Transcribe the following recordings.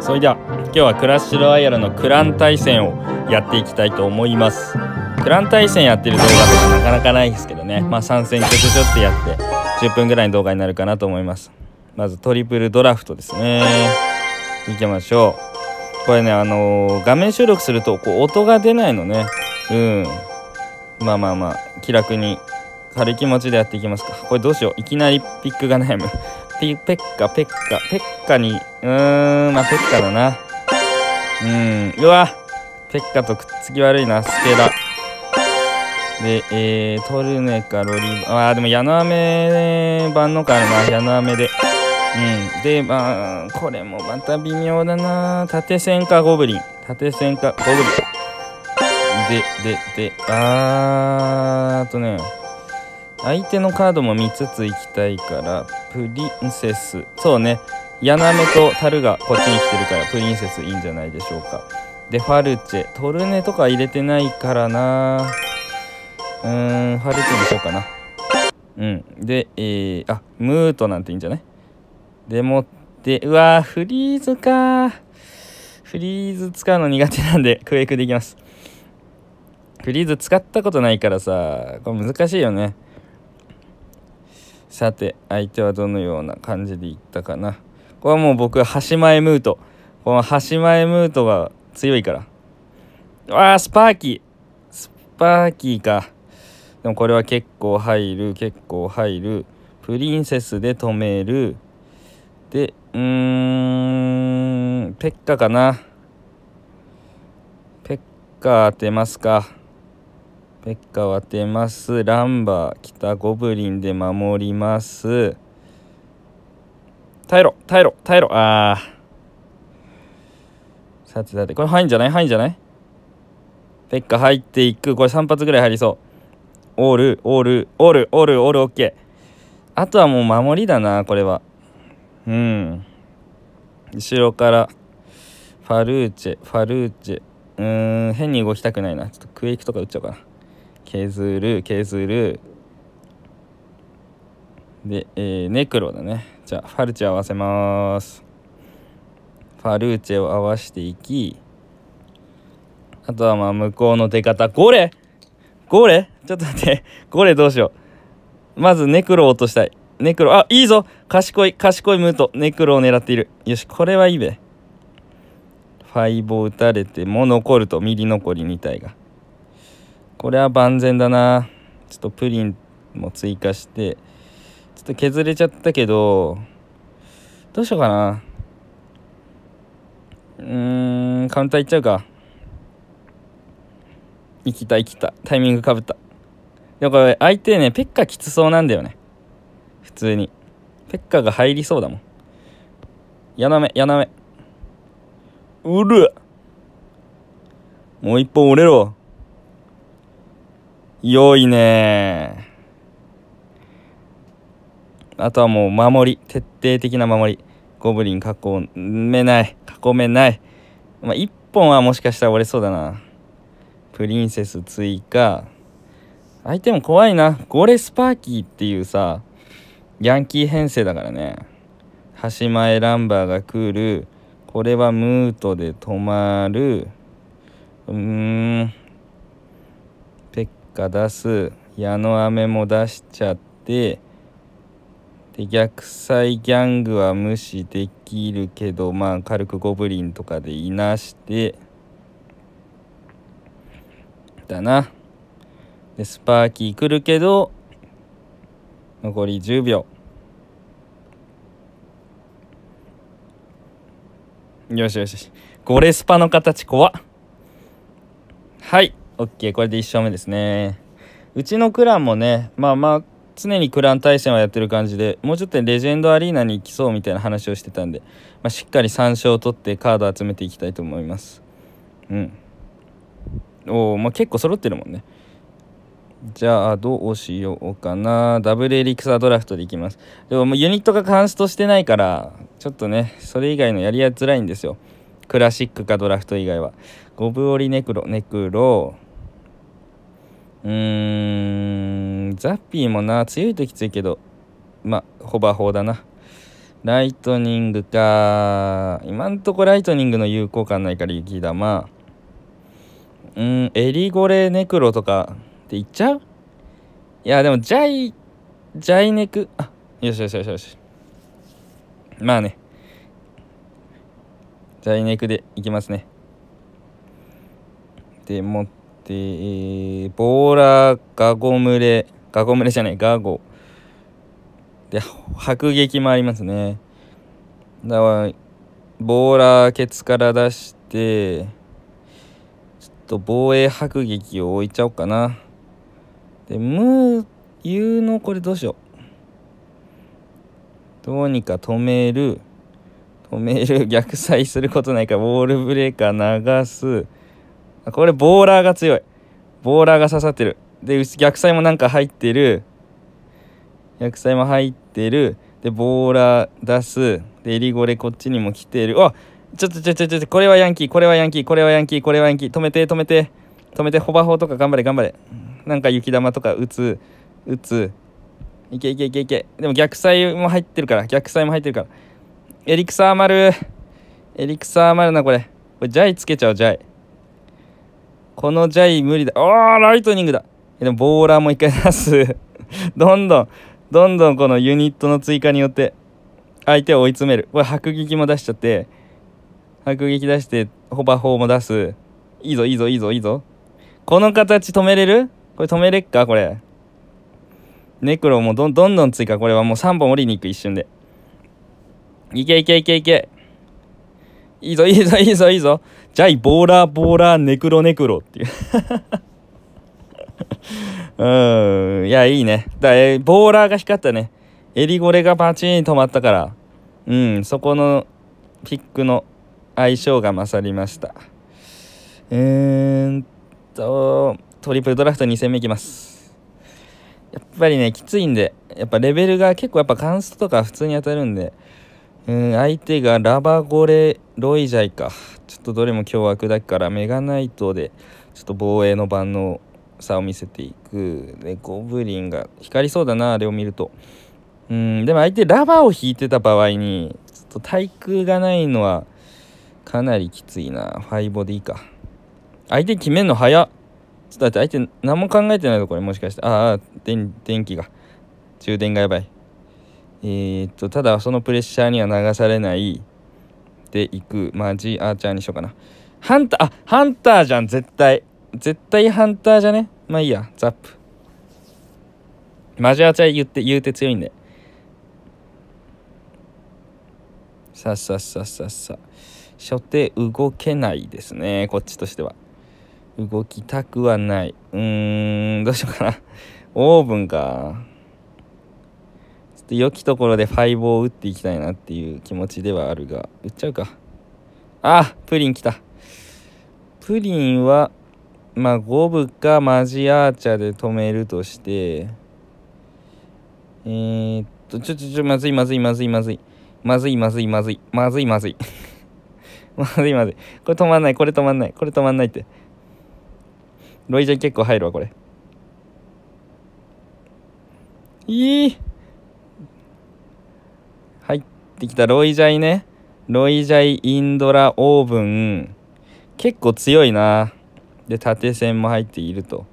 それでは今日はクラッシュロイヤルのクラン対戦をやっていきたいと思いますクラン対戦やってる動画とかなかなかないですけどねまあ参戦ちょちょちょってやって10分ぐらいの動画になるかなと思いますまずトリプルドラフトですねいきましょうこれねあのー、画面収録するとこう音が出ないのねうんまあまあまあ気楽に軽い気持ちでやっていきますかこれどうしよういきなりピックが悩むうペッカ、ペッカ、ペッカに、うーん、まあ、ペッカだな。うん、うわペッカとくっつき悪いな、スケラで、えー、トルネかロリーあー、でも、矢の飴番のかあるな、矢の飴で。うん。で、まあ、これもまた微妙だな。縦線かゴブリン。縦線かゴブリン。で、で、で、あーとね、相手のカードも見つついきたいからプリンセスそうねヤナメと樽がこっちに来てるからプリンセスいいんじゃないでしょうかでファルチェトルネとか入れてないからなうーんファルチェにしようかなうんでえー、あムートなんていいんじゃないでもってうわフリーズかフリーズ使うの苦手なんでクエイクでいきますフリーズ使ったことないからさこれ難しいよねさて相手はどのような感じでいったかなこれはもう僕は端前ムートこの端前ムートが強いからああスパーキースパーキーかでもこれは結構入る結構入るプリンセスで止めるでうーんペッカかなペッカ当てますかペッカを当てます。ランバー、北ゴブリンで守ります。耐えろ、耐えろ、耐えろ、ああ。さてさて、これ入んじゃない入んじゃないペッカ入っていく。これ3発ぐらい入りそう。オール、オール、オール、オール、オール、オッケー。あとはもう守りだな、これは。うん。後ろから、ファルーチェ、ファルーチェ。うーん、変に動きたくないな。ちょっとクエイクとか打っちゃおうかな。削る削るで、えー、ネクロだねじゃあファルチェ合わせますファルチェを合わしていきあとはまあ向こうの出方ゴレゴレちょっと待ってゴレどうしようまずネクロを落としたいネクロあいいぞ賢い賢いムートネクロを狙っているよしこれはいいべファイブを打たれても残るとミリ残り2体が。これは万全だなちょっとプリンも追加してちょっと削れちゃったけどどうしようかなうーんカウンターいっちゃうか生きた生きたタイミングかぶったでもこれ相手ねペッカきつそうなんだよね普通にペッカが入りそうだもんやなめやなめうるもう一本折れろ良いねあとはもう守り徹底的な守りゴブリン囲めない囲めないまあ1本はもしかしたら折れそうだなプリンセス追加相手も怖いなゴレスパーキーっていうさヤンキー編成だからね橋前ランバーが来るこれはムートで止まるうーん果出す矢の飴も出しちゃってで逆サイギャングは無視できるけどまあ軽くゴブリンとかでいなしてだなでスパーキー来るけど残り10秒よしよしよしゴレスパの形怖っはい OK これで1勝目ですねうちのクランもねまあまあ常にクラン対戦はやってる感じでもうちょっとレジェンドアリーナに行きそうみたいな話をしてたんで、まあ、しっかり3勝取ってカード集めていきたいと思いますうんおおまあ結構揃ってるもんねじゃあどうしようかなダブルエリクサードラフトでいきますでももうユニットがカンストしてないからちょっとねそれ以外のやりやづらいんですよクラシックかドラフト以外はゴブオリネクロネクロうーん、ザッピーもな、強いときついけど、ま、ホバホーだな。ライトニングか。今んとこライトニングの有効感ないから雪玉。うん、エリゴレネクロとかって言っちゃういや、でも、ジャイ、ジャイネク、あ、よしよしよしよし。まあね。ジャイネクでいきますね。でもっで、ボーラーガゴ群れ、ガゴ群れじゃない、ガゴ。で、迫撃もありますね。だから、ボーラーケツから出して、ちょっと防衛迫撃を置いちゃおうかな。で、ムー、ユーのこれどうしよう。どうにか止める。止める。逆再することないから、ウォールブレーカー流す。これボーラーが強い。ボーラーが刺さってる。で、逆サイもなんか入ってる。逆サイも入ってる。で、ボーラー出す。で、エリゴレこっちにも来てる。あちょっとちょちょちょ、これはヤンキー、これはヤンキー、これはヤンキー、これはヤンキー。止めて、止めて、止めて、ホバホとか頑張れ、頑張れ。なんか雪玉とか打つ、打つ。いけいけいけいけ。でも逆サイも入ってるから、逆サイも入ってるから。エリクサー丸。エリクサー丸な、これ。これ、ジャイつけちゃう、ジャイ。このジャイ無理だ。ああ、ライトニングだ。でも、ボーラーも一回出す。どんどん、どんどんこのユニットの追加によって、相手を追い詰める。これ、迫撃も出しちゃって、迫撃出して、ホバホーも出す。いいぞ、いいぞ、いいぞ、いいぞ。この形止めれるこれ止めれっかこれ。ネクロもどんどん追加。これはもう3本降りに行く、一瞬で。いけいけいけいけ。いいぞ、いいぞ、いいぞ、いいぞ。ジャイ、ボーラー、ボーラー、ネクロ、ネクロっていう うん。いや、いいね。だえ、ボーラーが光ったね。エリゴレがパチン止まったから。うん、そこのピックの相性が勝りました。えーっと、トリプルドラフト2戦目いきます。やっぱりね、きついんで、やっぱレベルが結構やっぱカンストとか普通に当たるんで、うん、相手がラバゴレ・ロイジャイか。ちょっとどれも凶悪だから、メガナイトで、ちょっと防衛の万能さを見せていく。で、ゴブリンが光りそうだな、あれを見ると。うん、でも相手ラバーを引いてた場合に、ちょっと対空がないのは、かなりきついな。ファイボでいいか。相手決めんの早っ。ちょっと待って、相手何も考えてないとこれ。もしかして。ああ、電気が。充電がやばい。えー、っとただそのプレッシャーには流されないでいくマジアーチャーにしようかなハンターあハンターじゃん絶対絶対ハンターじゃねまあいいやザップマジアーチャー言って言うて強いんでさっさっさっさっさ初手動けないですねこっちとしては動きたくはない。うーん、どうしようかな。オーブンか。ちょっと良きところで5を打っていきたいなっていう気持ちではあるが、打っちゃうか。あプリン来た。プリンは、まあ、五分かマジアーチャーで止めるとして、えー、っと、ちょちょちょ、まずいまずいまずいまずい。まずいまずいまずい。まずいまずい。まずいまずい。これ止まんない、これ止まんない、これ止まんないって。ロイジャー結構入るわ、これ。いいってきたロイジャイね。ロイジャイインドラオーブン。結構強いな。で、縦線も入っていると。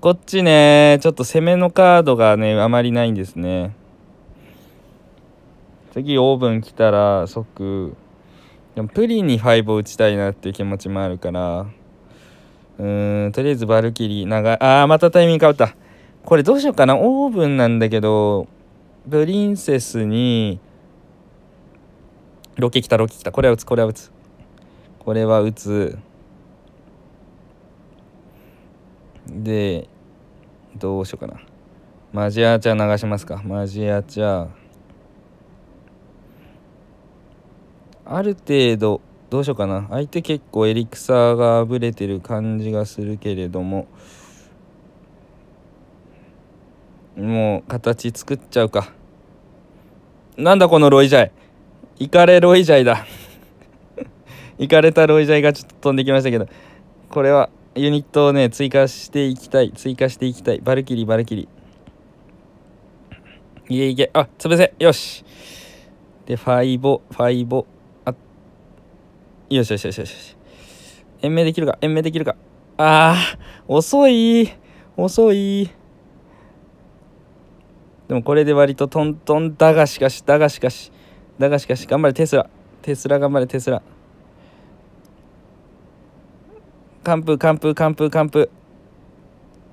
こっちね、ちょっと攻めのカードがね、あまりないんですね。次、オーブン来たら即、でもプリンに5を打ちたいなっていう気持ちもあるから、うーん、とりあえずバルキリー、長い、あー、またタイミング変わった。これどうしようかな。オーブンなんだけど、プリンセスに、ロケ来たロケ来たこれは打つこれは打つこれは打つでどうしようかなマジアーチャー流しますかマジアーチャーある程度どうしようかな相手結構エリクサーがあぶれてる感じがするけれどももう形作っちゃうかなんだこのロイジャイイカレロイジャイだイカ れたロイジャイがちょっと飛んできましたけどこれはユニットをね追加していきたい追加していきたいバルキリバルキリいけいけあ潰せよしでファイボファイボあよしよしよしよし延命できるか延命できるかあー遅い遅いでもこれで割とトントンだがしかしだがしかしだがしかし頑張れテスラテスラ頑張れテスラ完封完封完封完封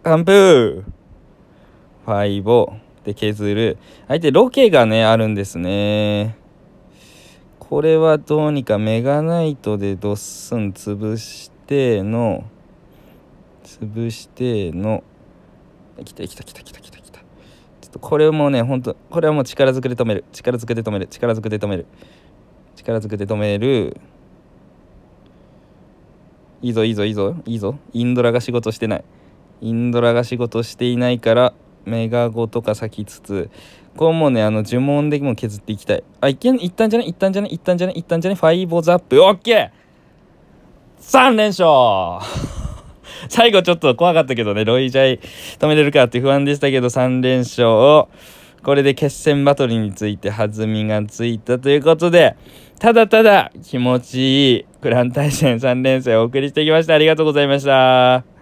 完封ファイボで削る相手ロケがねあるんですねこれはどうにかメガナイトでドッスン潰しての潰しての来た来た来た来た来たこれもね、本当これはもう力ずくで止める。力ずくで止める。力ずくで止める。力ずくで止める。いいぞ、いいぞ、いいぞ、いいぞ。インドラが仕事してない。インドラが仕事していないから、メガゴとか咲きつつ、こうもね、あの、呪文でも削っていきたい。あ、いけん、いったんじゃねいったんじゃねいったんじゃねいったんじゃねファイボザップ、オッケー !3 連勝 最後ちょっと怖かったけどね、ロイジャイ止めれるかって不安でしたけど、3連勝を、これで決戦バトルについて弾みがついたということで、ただただ気持ちいいクラン対戦3連戦をお送りしてきました。ありがとうございました。